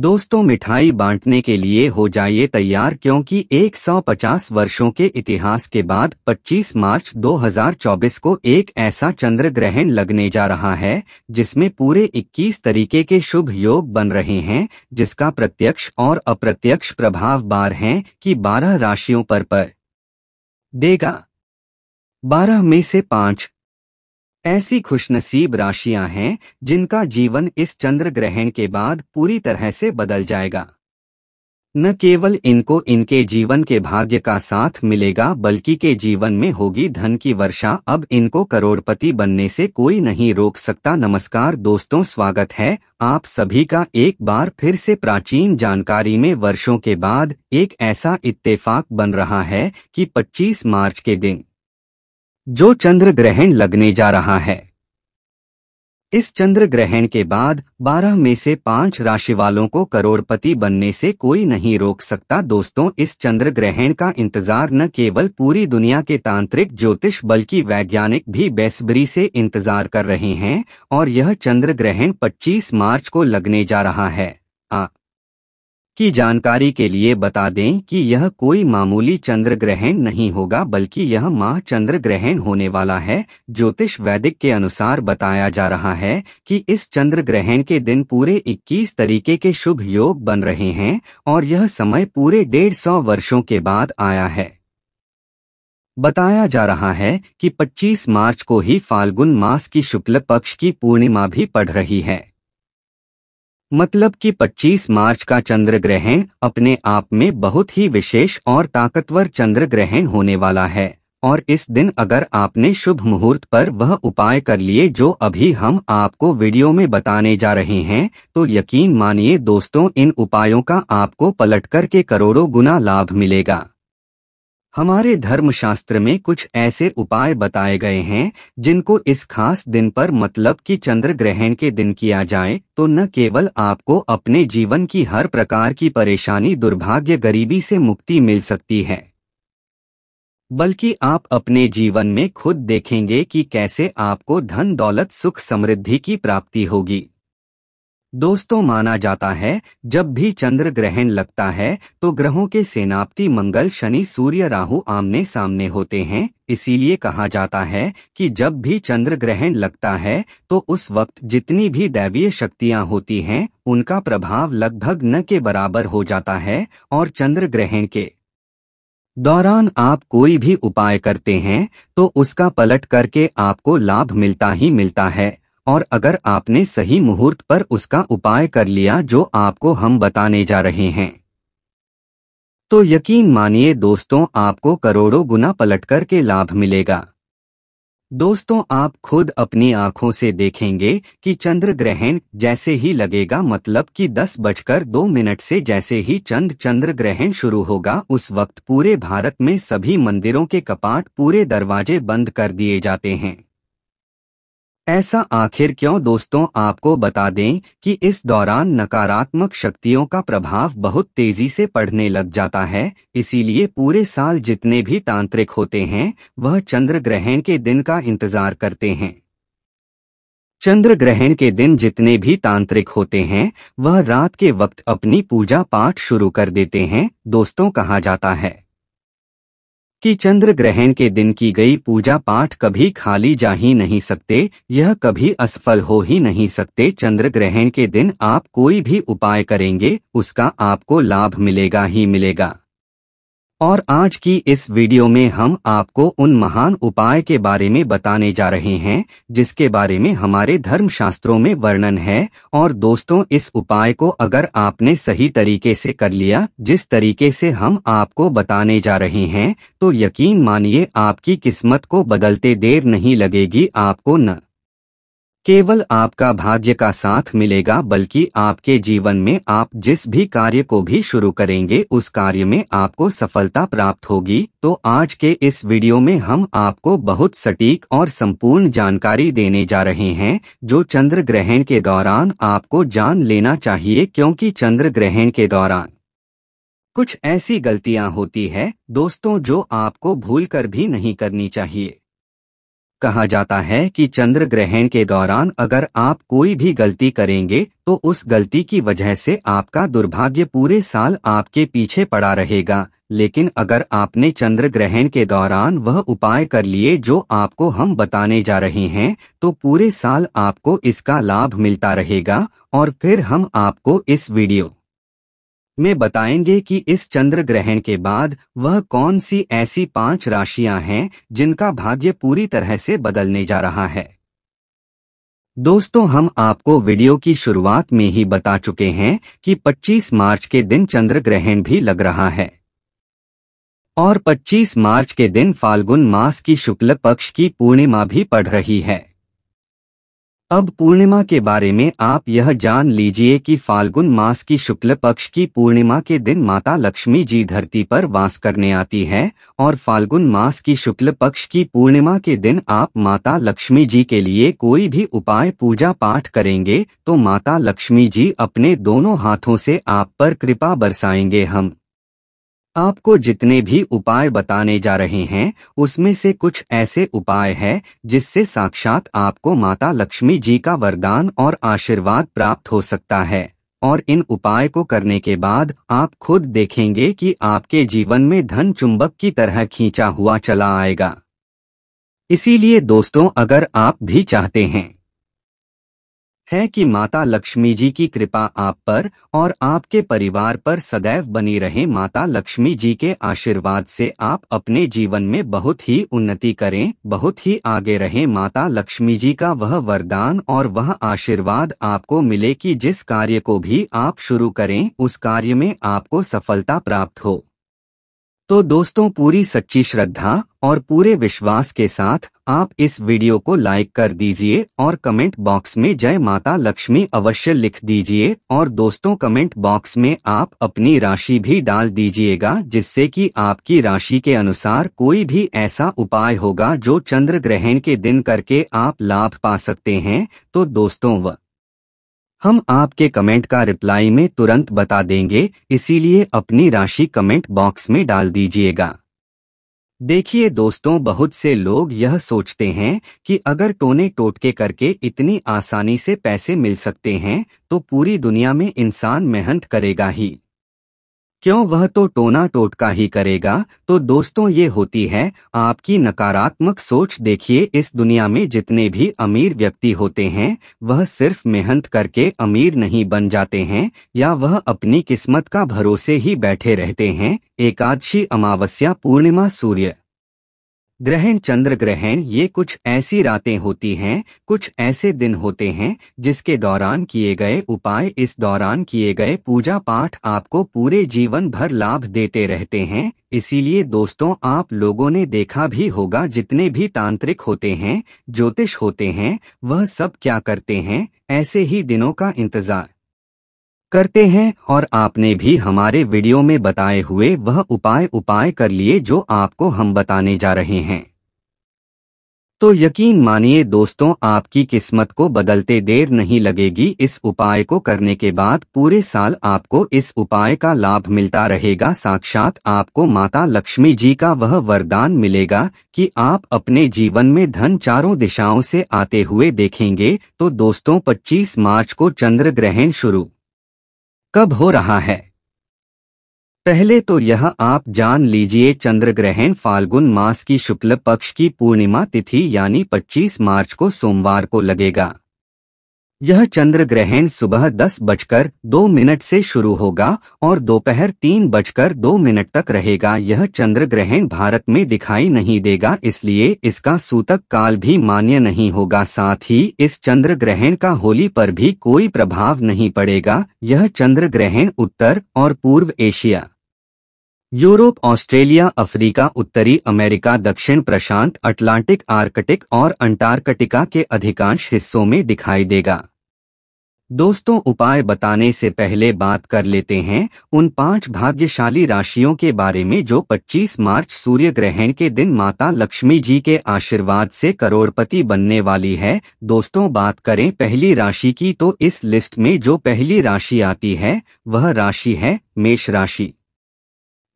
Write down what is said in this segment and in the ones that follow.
दोस्तों मिठाई बांटने के लिए हो जाइए तैयार क्योंकि 150 वर्षों के इतिहास के बाद 25 मार्च 2024 को एक ऐसा चंद्र ग्रहण लगने जा रहा है जिसमें पूरे 21 तरीके के शुभ योग बन रहे हैं जिसका प्रत्यक्ष और अप्रत्यक्ष प्रभाव बार हैं कि 12 राशियों पर पर देगा 12 में से पांच ऐसी खुशनसीब राशियां हैं जिनका जीवन इस चंद्र ग्रहण के बाद पूरी तरह से बदल जाएगा न केवल इनको इनके जीवन के भाग्य का साथ मिलेगा बल्कि के जीवन में होगी धन की वर्षा अब इनको करोड़पति बनने से कोई नहीं रोक सकता नमस्कार दोस्तों स्वागत है आप सभी का एक बार फिर से प्राचीन जानकारी में वर्षों के बाद एक ऐसा इत्तेफाक बन रहा है कि 25 मार्च के दिन जो चंद्र ग्रहण लगने जा रहा है इस चंद्र ग्रहण के बाद बारह में से पांच राशि वालों को करोड़पति बनने से कोई नहीं रोक सकता दोस्तों इस चंद्र ग्रहण का इंतजार न केवल पूरी दुनिया के तांत्रिक ज्योतिष बल्कि वैज्ञानिक भी बेसब्री से इंतजार कर रहे हैं और यह चंद्र ग्रहण 25 मार्च को लगने जा रहा है आ की जानकारी के लिए बता दें कि यह कोई मामूली चंद्र ग्रहण नहीं होगा बल्कि यह माह चंद्र ग्रहण होने वाला है ज्योतिष वैदिक के अनुसार बताया जा रहा है कि इस चंद्र ग्रहण के दिन पूरे 21 तरीके के शुभ योग बन रहे हैं और यह समय पूरे डेढ़ सौ वर्षों के बाद आया है बताया जा रहा है कि 25 मार्च को ही फाल्गुन मास की शुक्ल पक्ष की पूर्णिमा भी पड़ रही है मतलब कि 25 मार्च का चंद्र ग्रहण अपने आप में बहुत ही विशेष और ताकतवर चंद्र ग्रहण होने वाला है और इस दिन अगर आपने शुभ मुहूर्त पर वह उपाय कर लिए जो अभी हम आपको वीडियो में बताने जा रहे हैं तो यकीन मानिए दोस्तों इन उपायों का आपको पलट करके करोड़ों गुना लाभ मिलेगा हमारे धर्मशास्त्र में कुछ ऐसे उपाय बताए गए हैं जिनको इस खास दिन पर मतलब कि चंद्र ग्रहण के दिन किया जाए तो न केवल आपको अपने जीवन की हर प्रकार की परेशानी दुर्भाग्य गरीबी से मुक्ति मिल सकती है बल्कि आप अपने जीवन में खुद देखेंगे कि कैसे आपको धन दौलत सुख समृद्धि की प्राप्ति होगी दोस्तों माना जाता है जब भी चंद्र ग्रहण लगता है तो ग्रहों के सेनापति मंगल शनि सूर्य राहु आमने सामने होते हैं इसीलिए कहा जाता है कि जब भी चंद्र ग्रहण लगता है तो उस वक्त जितनी भी दैवीय शक्तियां होती हैं उनका प्रभाव लगभग न के बराबर हो जाता है और चंद्र ग्रहण के दौरान आप कोई भी उपाय करते हैं तो उसका पलट करके आपको लाभ मिलता ही मिलता है और अगर आपने सही मुहूर्त पर उसका उपाय कर लिया जो आपको हम बताने जा रहे हैं तो यकीन मानिए दोस्तों आपको करोड़ों गुना पलटकर के लाभ मिलेगा दोस्तों आप खुद अपनी आंखों से देखेंगे कि चंद्र ग्रहण जैसे ही लगेगा मतलब कि दस बजकर दो मिनट से जैसे ही चंद चंद्र ग्रहण शुरू होगा उस वक्त पूरे भारत में सभी मंदिरों के कपाट पूरे दरवाजे बंद कर दिए जाते हैं ऐसा आखिर क्यों दोस्तों आपको बता दें कि इस दौरान नकारात्मक शक्तियों का प्रभाव बहुत तेजी से पढ़ने लग जाता है इसीलिए पूरे साल जितने भी तांत्रिक होते हैं वह चंद्र ग्रहण के दिन का इंतजार करते हैं चंद्र ग्रहण के दिन जितने भी तांत्रिक होते हैं वह रात के वक्त अपनी पूजा पाठ शुरू कर देते हैं दोस्तों कहा जाता है कि चंद्र ग्रहण के दिन की गई पूजा पाठ कभी खाली जा ही नहीं सकते यह कभी असफल हो ही नहीं सकते चंद्र ग्रहण के दिन आप कोई भी उपाय करेंगे उसका आपको लाभ मिलेगा ही मिलेगा और आज की इस वीडियो में हम आपको उन महान उपाय के बारे में बताने जा रहे हैं जिसके बारे में हमारे धर्मशास्त्रों में वर्णन है और दोस्तों इस उपाय को अगर आपने सही तरीके से कर लिया जिस तरीके से हम आपको बताने जा रहे हैं तो यकीन मानिए आपकी किस्मत को बदलते देर नहीं लगेगी आपको न केवल आपका भाग्य का साथ मिलेगा बल्कि आपके जीवन में आप जिस भी कार्य को भी शुरू करेंगे उस कार्य में आपको सफलता प्राप्त होगी तो आज के इस वीडियो में हम आपको बहुत सटीक और संपूर्ण जानकारी देने जा रहे हैं जो चंद्र ग्रहण के दौरान आपको जान लेना चाहिए क्योंकि चंद्र ग्रहण के दौरान कुछ ऐसी गलतियाँ होती है दोस्तों जो आपको भूल कर भी नहीं करनी चाहिए कहा जाता है कि चंद्र ग्रहण के दौरान अगर आप कोई भी गलती करेंगे तो उस गलती की वजह से आपका दुर्भाग्य पूरे साल आपके पीछे पड़ा रहेगा लेकिन अगर आपने चंद्र ग्रहण के दौरान वह उपाय कर लिए जो आपको हम बताने जा रहे हैं तो पूरे साल आपको इसका लाभ मिलता रहेगा और फिर हम आपको इस वीडियो में बताएंगे कि इस चंद्र ग्रहण के बाद वह कौन सी ऐसी पांच राशियां हैं जिनका भाग्य पूरी तरह से बदलने जा रहा है दोस्तों हम आपको वीडियो की शुरुआत में ही बता चुके हैं कि 25 मार्च के दिन चंद्र ग्रहण भी लग रहा है और 25 मार्च के दिन फाल्गुन मास की शुक्ल पक्ष की पूर्णिमा भी पड़ रही है अब पूर्णिमा के बारे में आप यह जान लीजिए कि फाल्गुन मास की शुक्ल पक्ष की पूर्णिमा के दिन माता लक्ष्मी जी धरती पर वास करने आती है और फाल्गुन मास की शुक्ल पक्ष की पूर्णिमा के दिन आप माता लक्ष्मी जी के लिए कोई भी उपाय पूजा पाठ करेंगे तो माता लक्ष्मी जी अपने दोनों हाथों से आप पर कृपा बरसाएंगे हम आपको जितने भी उपाय बताने जा रहे हैं उसमें से कुछ ऐसे उपाय हैं जिससे साक्षात आपको माता लक्ष्मी जी का वरदान और आशीर्वाद प्राप्त हो सकता है और इन उपाय को करने के बाद आप खुद देखेंगे कि आपके जीवन में धन चुंबक की तरह खींचा हुआ चला आएगा इसीलिए दोस्तों अगर आप भी चाहते हैं है कि माता लक्ष्मी जी की कृपा आप पर और आपके परिवार पर सदैव बनी रहे माता लक्ष्मी जी के आशीर्वाद से आप अपने जीवन में बहुत ही उन्नति करें बहुत ही आगे रहें माता लक्ष्मी जी का वह वरदान और वह आशीर्वाद आपको मिले कि जिस कार्य को भी आप शुरू करें उस कार्य में आपको सफलता प्राप्त हो तो दोस्तों पूरी सच्ची श्रद्धा और पूरे विश्वास के साथ आप इस वीडियो को लाइक कर दीजिए और कमेंट बॉक्स में जय माता लक्ष्मी अवश्य लिख दीजिए और दोस्तों कमेंट बॉक्स में आप अपनी राशि भी डाल दीजिएगा जिससे कि आपकी राशि के अनुसार कोई भी ऐसा उपाय होगा जो चंद्र ग्रहण के दिन करके आप लाभ पा सकते हैं तो दोस्तों व हम आपके कमेंट का रिप्लाई में तुरंत बता देंगे इसीलिए अपनी राशि कमेंट बॉक्स में डाल दीजिएगा देखिए दोस्तों बहुत से लोग यह सोचते हैं कि अगर टोने टोटके करके इतनी आसानी से पैसे मिल सकते हैं तो पूरी दुनिया में इंसान मेहनत करेगा ही क्यों वह तो टोना टोटका ही करेगा तो दोस्तों ये होती है आपकी नकारात्मक सोच देखिए इस दुनिया में जितने भी अमीर व्यक्ति होते हैं वह सिर्फ मेहनत करके अमीर नहीं बन जाते हैं या वह अपनी किस्मत का भरोसे ही बैठे रहते हैं एकादशी अमावस्या पूर्णिमा सूर्य ग्रहण चंद्र ग्रहण ये कुछ ऐसी रातें होती हैं कुछ ऐसे दिन होते हैं जिसके दौरान किए गए उपाय इस दौरान किए गए पूजा पाठ आपको पूरे जीवन भर लाभ देते रहते हैं इसीलिए दोस्तों आप लोगों ने देखा भी होगा जितने भी तांत्रिक होते हैं ज्योतिष होते हैं वह सब क्या करते हैं ऐसे ही दिनों का इंतजार करते हैं और आपने भी हमारे वीडियो में बताए हुए वह उपाय उपाय कर लिए जो आपको हम बताने जा रहे हैं तो यकीन मानिए दोस्तों आपकी किस्मत को बदलते देर नहीं लगेगी इस उपाय को करने के बाद पूरे साल आपको इस उपाय का लाभ मिलता रहेगा साक्षात आपको माता लक्ष्मी जी का वह वरदान मिलेगा कि आप अपने जीवन में धन चारों दिशाओं से आते हुए देखेंगे तो दोस्तों 25 मार्च को चंद्र ग्रहण शुरू कब हो रहा है पहले तो यह आप जान लीजिए चंद्र ग्रहण फाल्गुन मास की शुक्ल पक्ष की पूर्णिमा तिथि यानी 25 मार्च को सोमवार को लगेगा यह चंद्र ग्रहण सुबह दस बजकर दो मिनट से शुरू होगा और दोपहर तीन बजकर दो मिनट तक रहेगा यह चंद्र ग्रहण भारत में दिखाई नहीं देगा इसलिए इसका सूतक काल भी मान्य नहीं होगा साथ ही इस चंद्र ग्रहण का होली पर भी कोई प्रभाव नहीं पड़ेगा यह चंद्र ग्रहण उत्तर और पूर्व एशिया यूरोप ऑस्ट्रेलिया अफ्रीका उत्तरी अमेरिका दक्षिण प्रशांत अटलांटिक आर्कटिक और अंटार्कटिका के अधिकांश हिस्सों में दिखाई देगा दोस्तों उपाय बताने से पहले बात कर लेते हैं उन पांच भाग्यशाली राशियों के बारे में जो 25 मार्च सूर्य ग्रहण के दिन माता लक्ष्मी जी के आशीर्वाद से करोड़पति बनने वाली है दोस्तों बात करें पहली राशि की तो इस लिस्ट में जो पहली राशि आती है वह राशि है मेष राशि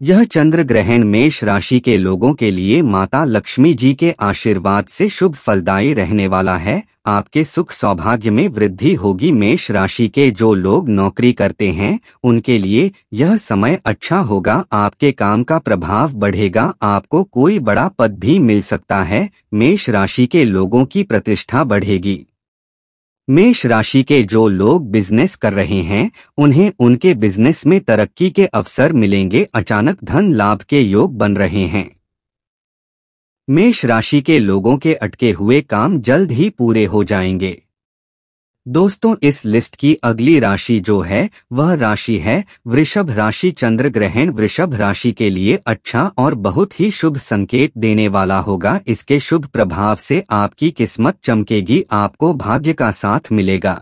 यह चंद्र ग्रहण मेष राशि के लोगों के लिए माता लक्ष्मी जी के आशीर्वाद से शुभ फलदायी रहने वाला है आपके सुख सौभाग्य में वृद्धि होगी मेष राशि के जो लोग नौकरी करते हैं उनके लिए यह समय अच्छा होगा आपके काम का प्रभाव बढ़ेगा आपको कोई बड़ा पद भी मिल सकता है मेष राशि के लोगों की प्रतिष्ठा बढ़ेगी मेष राशि के जो लोग बिजनेस कर रहे हैं उन्हें उनके बिजनेस में तरक्की के अवसर मिलेंगे अचानक धन लाभ के योग बन रहे हैं मेष राशि के लोगों के अटके हुए काम जल्द ही पूरे हो जाएंगे दोस्तों इस लिस्ट की अगली राशि जो है वह राशि है वृषभ राशि चंद्र ग्रहण वृषभ राशि के लिए अच्छा और बहुत ही शुभ संकेत देने वाला होगा इसके शुभ प्रभाव से आपकी किस्मत चमकेगी आपको भाग्य का साथ मिलेगा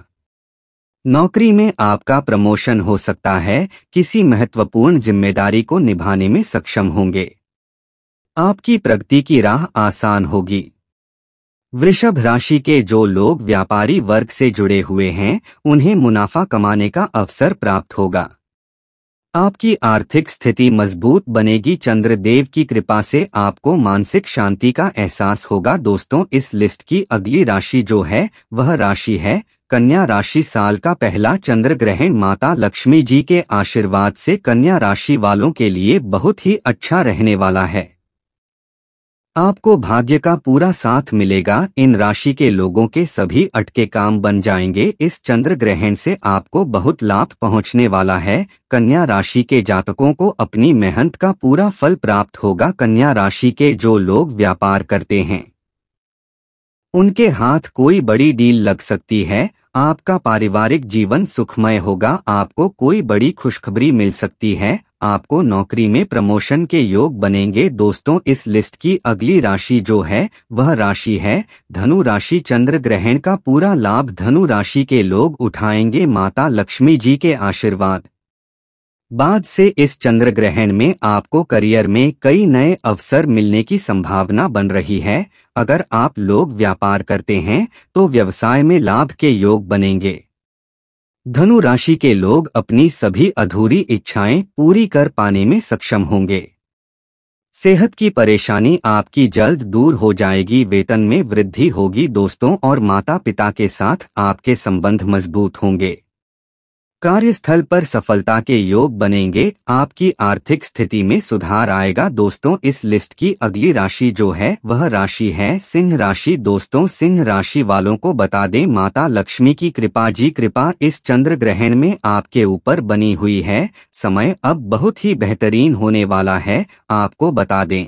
नौकरी में आपका प्रमोशन हो सकता है किसी महत्वपूर्ण जिम्मेदारी को निभाने में सक्षम होंगे आपकी प्रगति की राह आसान होगी वृषभ राशि के जो लोग व्यापारी वर्ग से जुड़े हुए हैं उन्हें मुनाफा कमाने का अवसर प्राप्त होगा आपकी आर्थिक स्थिति मजबूत बनेगी चंद्रदेव की कृपा से आपको मानसिक शांति का एहसास होगा दोस्तों इस लिस्ट की अगली राशि जो है वह राशि है कन्या राशि साल का पहला चंद्र ग्रहण माता लक्ष्मी जी के आशीर्वाद से कन्या राशि वालों के लिए बहुत ही अच्छा रहने वाला है आपको भाग्य का पूरा साथ मिलेगा इन राशि के लोगों के सभी अटके काम बन जाएंगे इस चंद्र ग्रहण से आपको बहुत लाभ पहुंचने वाला है कन्या राशि के जातकों को अपनी मेहनत का पूरा फल प्राप्त होगा कन्या राशि के जो लोग व्यापार करते हैं उनके हाथ कोई बड़ी डील लग सकती है आपका पारिवारिक जीवन सुखमय होगा आपको कोई बड़ी खुशखबरी मिल सकती है आपको नौकरी में प्रमोशन के योग बनेंगे दोस्तों इस लिस्ट की अगली राशि जो है वह राशि है धनु राशि चंद्र ग्रहण का पूरा लाभ धनु राशि के लोग उठाएंगे माता लक्ष्मी जी के आशीर्वाद बाद से इस चंद्र ग्रहण में आपको करियर में कई नए अवसर मिलने की संभावना बन रही है अगर आप लोग व्यापार करते हैं तो व्यवसाय में लाभ के योग बनेंगे धनु राशि के लोग अपनी सभी अधूरी इच्छाएं पूरी कर पाने में सक्षम होंगे सेहत की परेशानी आपकी जल्द दूर हो जाएगी वेतन में वृद्धि होगी दोस्तों और माता पिता के साथ आपके संबंध मजबूत होंगे कार्यस्थल पर सफलता के योग बनेंगे आपकी आर्थिक स्थिति में सुधार आएगा दोस्तों इस लिस्ट की अगली राशि जो है वह राशि है सिंह राशि दोस्तों सिंह राशि वालों को बता दें माता लक्ष्मी की कृपा जी कृपा इस चंद्र ग्रहण में आपके ऊपर बनी हुई है समय अब बहुत ही बेहतरीन होने वाला है आपको बता दें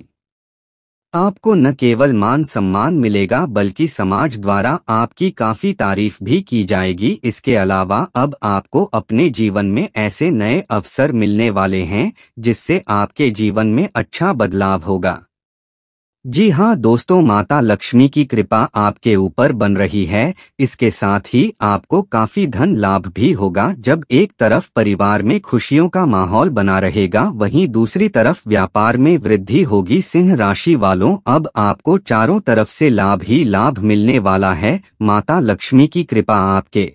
आपको न केवल मान सम्मान मिलेगा बल्कि समाज द्वारा आपकी काफी तारीफ भी की जाएगी इसके अलावा अब आपको अपने जीवन में ऐसे नए अवसर मिलने वाले हैं जिससे आपके जीवन में अच्छा बदलाव होगा जी हाँ दोस्तों माता लक्ष्मी की कृपा आपके ऊपर बन रही है इसके साथ ही आपको काफी धन लाभ भी होगा जब एक तरफ परिवार में खुशियों का माहौल बना रहेगा वहीं दूसरी तरफ व्यापार में वृद्धि होगी सिंह राशि वालों अब आपको चारों तरफ से लाभ ही लाभ मिलने वाला है माता लक्ष्मी की कृपा आपके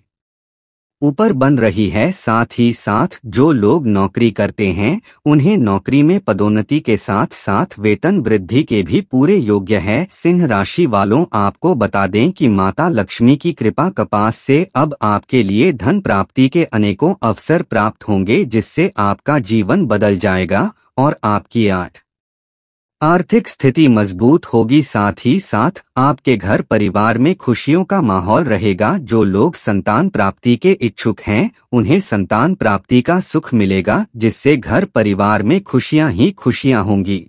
ऊपर बन रही है साथ ही साथ जो लोग नौकरी करते हैं उन्हें नौकरी में पदोन्नति के साथ साथ वेतन वृद्धि के भी पूरे योग्य है सिंह राशि वालों आपको बता दें कि माता लक्ष्मी की कृपा कपास से अब आपके लिए धन प्राप्ति के अनेकों अवसर प्राप्त होंगे जिससे आपका जीवन बदल जाएगा और आपकी आठ आर्थिक स्थिति मजबूत होगी साथ ही साथ आपके घर परिवार में खुशियों का माहौल रहेगा जो लोग संतान प्राप्ति के इच्छुक हैं उन्हें संतान प्राप्ति का सुख मिलेगा जिससे घर परिवार में खुशियां ही खुशियां होंगी